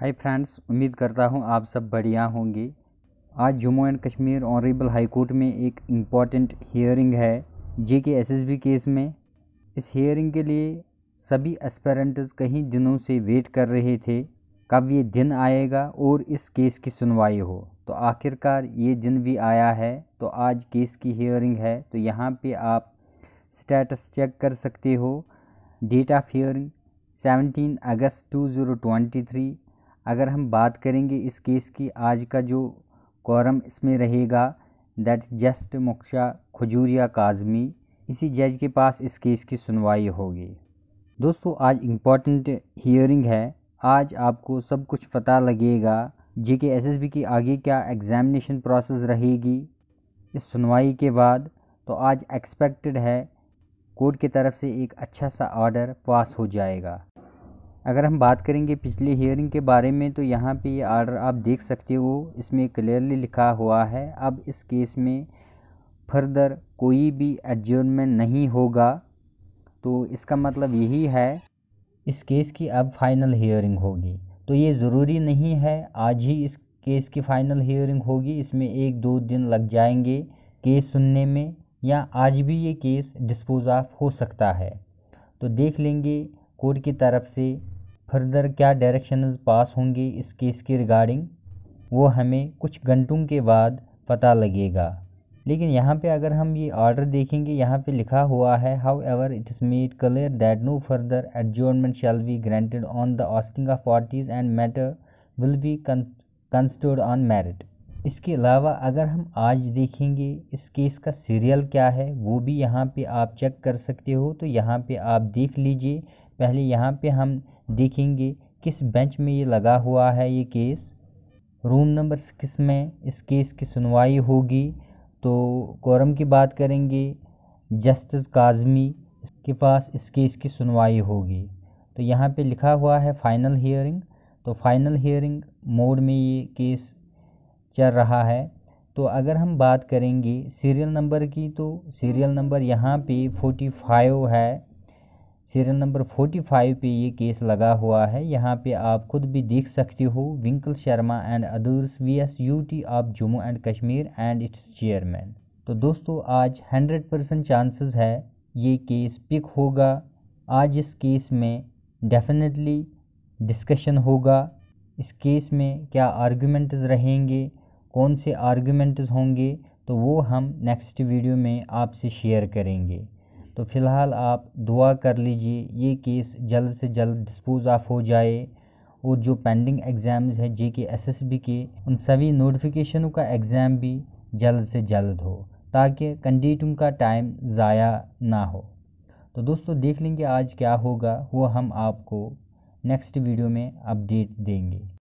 hi friends उम्मीद करता हूँ आप सब बढ़िया होंगे आज Jammu and Kashmir honourable high court में एक इम्पॉर्टेंट हियरिंग है जे के एस एस बी केस में इस हियरिंग के लिए सभी एस्पेरेंट्स कई दिनों से वेट कर रहे थे कब ये दिन आएगा और इस केस की सुनवाई हो तो आखिरकार ये दिन भी आया है तो आज केस की हियरिंग है तो यहाँ पे आप स्टेटस चेक कर सकते हो डेट ऑफ हियरिंग 17 अगस्त 2023 अगर हम बात करेंगे इस केस की आज का जो कॉरम इसमें रहेगा दैट जस्ट मुख्शा खजूरिया काजमी इसी जज के पास इस केस की सुनवाई होगी दोस्तों आज इम्पॉर्टेंट हियरिंग है आज आपको सब कुछ पता लगेगा जे के एस एस बी की आगे क्या एग्ज़ामिनेशन प्रोसेस रहेगी इस सुनवाई के बाद तो आज एक्सपेक्टेड है कोर्ट की तरफ से एक अच्छा सा ऑर्डर पास हो जाएगा अगर हम बात करेंगे पिछली हियरिंग के बारे में तो यहाँ पे ये आर्डर आप देख सकते हो इसमें क्लियरली लिखा हुआ है अब इस केस में फर्दर कोई भी एडजमेंट नहीं होगा तो इसका मतलब यही है इस केस की अब फाइनल हियरिंग होगी तो ये ज़रूरी नहीं है आज ही इस केस की फ़ाइनल हियरिंग होगी इसमें एक दो दिन लग जाएंगे केस सुनने में या आज भी ये केस डिस्पोज ऑफ हो सकता है तो देख लेंगे कोर्ट की तरफ से फर्दर क्या डायरेक्शन पास होंगे इस केस के रिगार्डिंग वो हमें कुछ घंटों के बाद पता लगेगा लेकिन यहाँ पे अगर हम ये ऑर्डर देखेंगे यहाँ पे लिखा हुआ है how it is made clear that no further adjournment shall be granted on the asking of parties and matter will be considered on merit इसके अलावा अगर हम आज देखेंगे इस केस का सीरियल क्या है वो भी यहाँ पे आप चेक कर सकते हो तो यहाँ पे आप देख लीजिए पहले यहाँ पे हम देखेंगे किस बेंच में ये लगा हुआ है ये केस रूम नंबर सिक्स में इस केस की सुनवाई होगी तो कोरम की बात करेंगे जस्टिस काजमी के पास इस केस की सुनवाई होगी तो यहाँ पे लिखा हुआ है फाइनल हियरिंग तो फाइनल हियरिंग मोड में ये केस चल रहा है तो अगर हम बात करेंगे सीरियल नंबर की तो सीरियल नंबर यहाँ पे फोर्टी फाइव है सीरियल नंबर फोर्टी फाइव पर ये केस लगा हुआ है यहाँ पे आप खुद भी देख सकते हो Winkal Sharma and others V S U T of Jammu and Kashmir and its chairman तो दोस्तों आज हंड्रेड परसेंट चांसेस है ये केस पिक होगा आज इस केस में डेफिनेटली डिस्कशन होगा इस केस में क्या आर्गूमेंट्स रहेंगे कौन से आर्गूमेंट्स होंगे तो वो हम नेक्स्ट वीडियो में आपसे शेयर करेंगे तो फ़िलहाल आप दुआ कर लीजिए ये केस जल्द से जल्द डिस्पोज ऑफ हो जाए और जो पेंडिंग एग्ज़ाम्स है जे के एस एस बी के उन सभी नोटिफिकेशनों का एग्ज़ाम भी जल्द से जल्द हो ताकि कैंडिडेटों का टाइम ज़ाया ना हो तो दोस्तों देख लेंगे आज क्या होगा वो हम आपको नेक्स्ट वीडियो में अपडेट देंगे